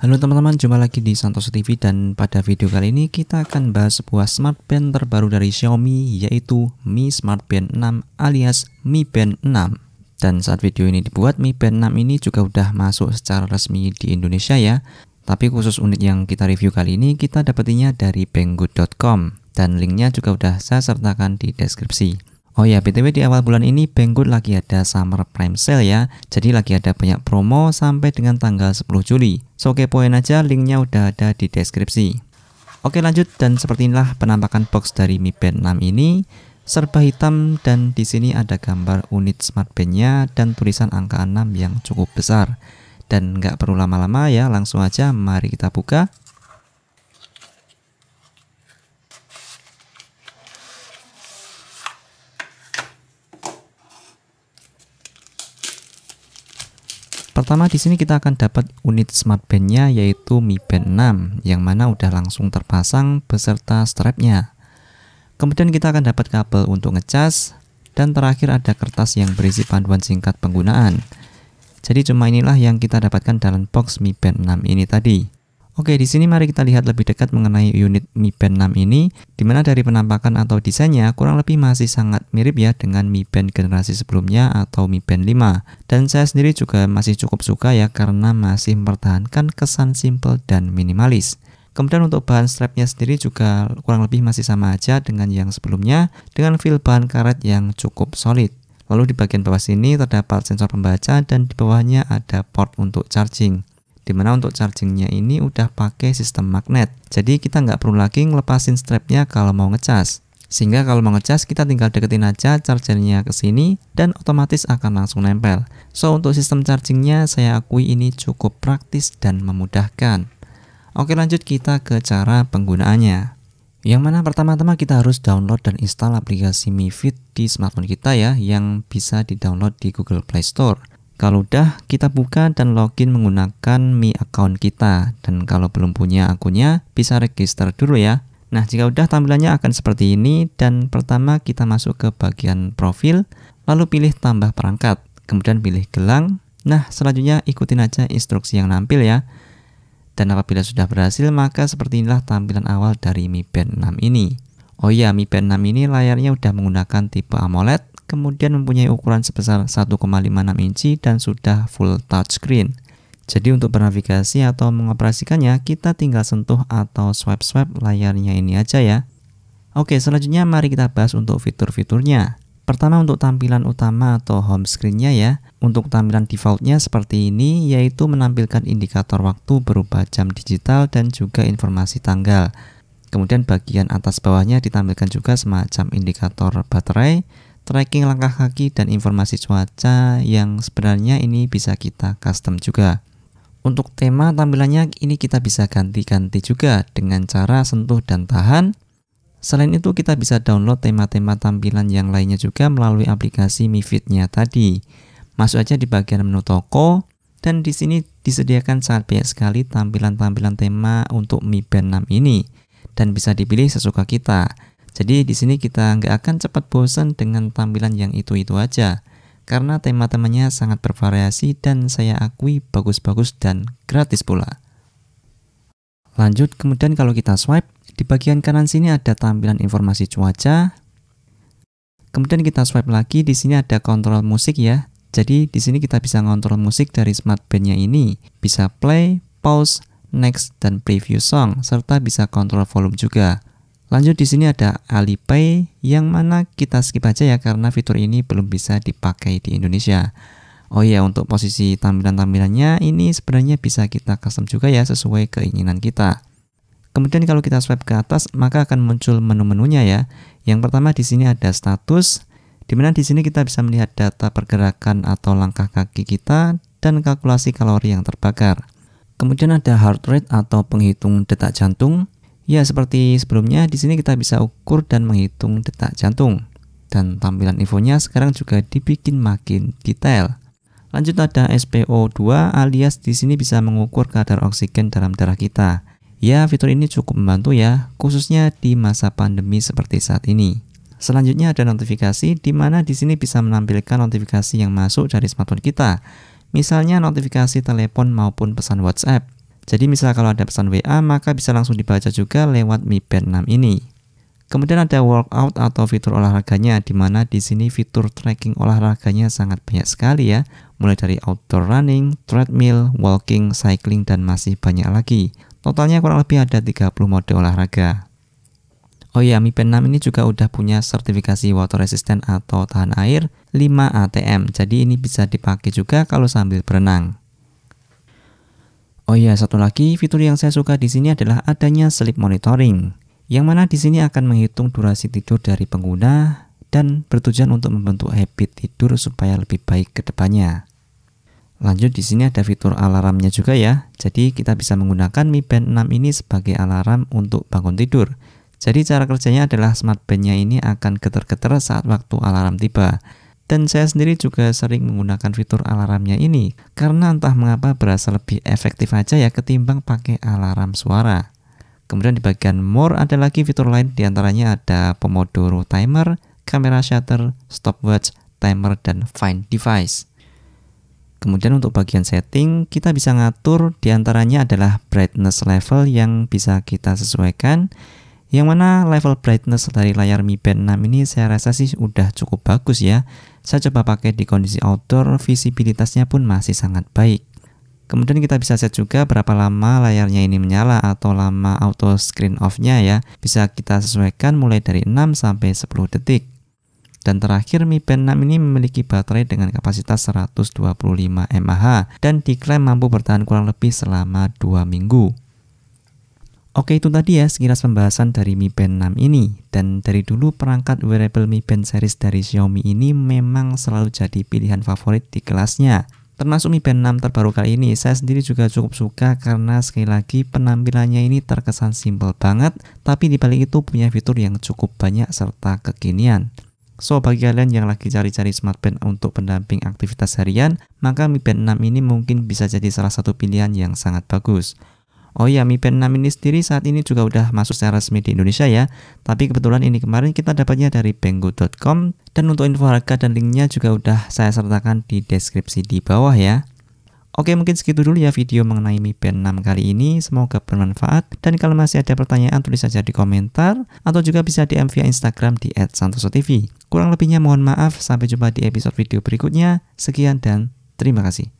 Halo teman-teman, jumpa lagi di Santoso TV dan pada video kali ini kita akan bahas sebuah smartband terbaru dari Xiaomi yaitu Mi Smart Band 6 alias Mi Band 6. Dan saat video ini dibuat, Mi Band 6 ini juga udah masuk secara resmi di Indonesia ya. Tapi khusus unit yang kita review kali ini kita dapatinya dari banggood.com dan linknya juga udah saya sertakan di deskripsi. Oh ya, BTW di awal bulan ini Banggood lagi ada summer prime sale ya. Jadi lagi ada banyak promo sampai dengan tanggal 10 Juli. So kepoin aja, linknya udah ada di deskripsi. Oke lanjut dan seperti inilah penampakan box dari Mi Band 6 ini serba hitam dan di sini ada gambar unit smart bandnya dan tulisan angka 6 yang cukup besar dan nggak perlu lama-lama ya langsung aja mari kita buka Pertama di sini kita akan dapat unit smart bandnya yaitu Mi Band 6 yang mana udah langsung terpasang beserta strapnya. Kemudian kita akan dapat kabel untuk ngecas dan terakhir ada kertas yang berisi panduan singkat penggunaan. Jadi cuma inilah yang kita dapatkan dalam box Mi Band 6 ini tadi. Oke, di sini mari kita lihat lebih dekat mengenai unit Mi Band 6 ini, di mana dari penampakan atau desainnya kurang lebih masih sangat mirip ya dengan Mi Band generasi sebelumnya atau Mi Band 5. Dan saya sendiri juga masih cukup suka ya karena masih mempertahankan kesan simple dan minimalis. Kemudian untuk bahan strapnya sendiri juga kurang lebih masih sama aja dengan yang sebelumnya, dengan feel bahan karet yang cukup solid. Lalu di bagian bawah sini terdapat sensor pembaca dan di bawahnya ada port untuk charging dimana untuk chargingnya ini udah pakai sistem magnet jadi kita nggak perlu lagi ngelepasin strapnya kalau mau ngecas sehingga kalau mau ngecas kita tinggal deketin aja chargernya ke sini dan otomatis akan langsung nempel so untuk sistem chargingnya saya akui ini cukup praktis dan memudahkan oke lanjut kita ke cara penggunaannya yang mana pertama-tama kita harus download dan install aplikasi Mi Fit di smartphone kita ya yang bisa di-download di Google Play Store. Kalau udah, kita buka dan login menggunakan Mi account kita. Dan kalau belum punya akunnya, bisa register dulu ya. Nah, jika udah tampilannya akan seperti ini dan pertama kita masuk ke bagian profil, lalu pilih tambah perangkat, kemudian pilih gelang. Nah, selanjutnya ikutin aja instruksi yang nampil ya. Dan apabila sudah berhasil, maka seperti inilah tampilan awal dari Mi Band 6 ini. Oh iya, Mi Band 6 ini layarnya udah menggunakan tipe AMOLED kemudian mempunyai ukuran sebesar 1,56 inci dan sudah full touchscreen. Jadi untuk bernavigasi atau mengoperasikannya, kita tinggal sentuh atau swipe-swipe layarnya ini aja ya. Oke, selanjutnya mari kita bahas untuk fitur-fiturnya. Pertama untuk tampilan utama atau home screen-nya ya. Untuk tampilan default-nya seperti ini, yaitu menampilkan indikator waktu berupa jam digital dan juga informasi tanggal. Kemudian bagian atas bawahnya ditampilkan juga semacam indikator baterai, tracking langkah kaki dan informasi cuaca yang sebenarnya ini bisa kita custom juga. Untuk tema tampilannya ini kita bisa ganti-ganti juga dengan cara sentuh dan tahan. Selain itu kita bisa download tema-tema tampilan yang lainnya juga melalui aplikasi MiFit-nya tadi. Masuk aja di bagian menu toko dan di sini disediakan sangat banyak sekali tampilan-tampilan tema untuk Mi Band 6 ini dan bisa dipilih sesuka kita. Jadi di sini kita nggak akan cepat bosan dengan tampilan yang itu-itu aja, karena tema-temanya sangat bervariasi dan saya akui bagus-bagus dan gratis pula. Lanjut, kemudian kalau kita swipe, di bagian kanan sini ada tampilan informasi cuaca. Kemudian kita swipe lagi, di sini ada kontrol musik ya. Jadi di sini kita bisa ngontrol musik dari smart bandnya ini. Bisa play, pause, next, dan preview song, serta bisa kontrol volume juga. Lanjut di sini ada Alipay yang mana kita skip aja ya karena fitur ini belum bisa dipakai di Indonesia. Oh iya untuk posisi tampilan-tampilannya ini sebenarnya bisa kita custom juga ya sesuai keinginan kita. Kemudian kalau kita swipe ke atas maka akan muncul menu-menunya ya. Yang pertama di sini ada status di mana di sini kita bisa melihat data pergerakan atau langkah kaki kita dan kalkulasi kalori yang terbakar. Kemudian ada heart rate atau penghitung detak jantung. Ya, seperti sebelumnya, di sini kita bisa ukur dan menghitung detak jantung. Dan tampilan infonya sekarang juga dibikin makin detail. Lanjut ada SPO2 alias di sini bisa mengukur kadar oksigen dalam darah kita. Ya, fitur ini cukup membantu ya, khususnya di masa pandemi seperti saat ini. Selanjutnya ada notifikasi di mana di sini bisa menampilkan notifikasi yang masuk dari smartphone kita. Misalnya notifikasi telepon maupun pesan WhatsApp. Jadi misalnya kalau ada pesan WA, maka bisa langsung dibaca juga lewat Mi Band 6 ini. Kemudian ada workout atau fitur olahraganya, di mana di sini fitur tracking olahraganya sangat banyak sekali ya, mulai dari outdoor running, treadmill, walking, cycling, dan masih banyak lagi. Totalnya kurang lebih ada 30 mode olahraga. Oh ya, Mi Band 6 ini juga udah punya sertifikasi water resistant atau tahan air 5 ATM, jadi ini bisa dipakai juga kalau sambil berenang. Oh iya, satu lagi fitur yang saya suka di sini adalah adanya sleep monitoring, yang mana di sini akan menghitung durasi tidur dari pengguna dan bertujuan untuk membentuk habit tidur supaya lebih baik ke depannya. Lanjut di sini ada fitur alarmnya juga ya. Jadi kita bisa menggunakan Mi Band 6 ini sebagai alarm untuk bangun tidur. Jadi cara kerjanya adalah smart band-nya ini akan geter-geter saat waktu alarm tiba. Dan saya sendiri juga sering menggunakan fitur alarmnya ini karena entah mengapa berasa lebih efektif aja ya ketimbang pakai alarm suara. Kemudian di bagian more ada lagi fitur lain diantaranya ada Pomodoro timer, kamera shutter, stopwatch, timer, dan find device. Kemudian untuk bagian setting kita bisa ngatur diantaranya adalah brightness level yang bisa kita sesuaikan yang mana level brightness dari layar Mi Band 6 ini saya rasa sih udah cukup bagus ya saya coba pakai di kondisi outdoor, visibilitasnya pun masih sangat baik. Kemudian kita bisa set juga berapa lama layarnya ini menyala atau lama auto screen off-nya ya. Bisa kita sesuaikan mulai dari 6 sampai 10 detik. Dan terakhir Mi Band 6 ini memiliki baterai dengan kapasitas 125 mAh dan diklaim mampu bertahan kurang lebih selama 2 minggu. Oke itu tadi ya sekilas pembahasan dari Mi Band 6 ini dan dari dulu perangkat wearable Mi Band series dari Xiaomi ini memang selalu jadi pilihan favorit di kelasnya termasuk Mi Band 6 terbaru kali ini saya sendiri juga cukup suka karena sekali lagi penampilannya ini terkesan simple banget tapi dibalik itu punya fitur yang cukup banyak serta kekinian So, bagi kalian yang lagi cari-cari smartband untuk pendamping aktivitas harian, maka Mi Band 6 ini mungkin bisa jadi salah satu pilihan yang sangat bagus. Oh iya, Mi Band 6 ini sendiri saat ini juga udah masuk secara resmi di Indonesia ya. Tapi kebetulan ini kemarin kita dapatnya dari benggo.com dan untuk info harga dan linknya juga udah saya sertakan di deskripsi di bawah ya. Oke mungkin segitu dulu ya video mengenai Mi Band 6 kali ini Semoga bermanfaat Dan kalau masih ada pertanyaan tulis saja di komentar Atau juga bisa DM via Instagram di @santosotv Kurang lebihnya mohon maaf Sampai jumpa di episode video berikutnya Sekian dan terima kasih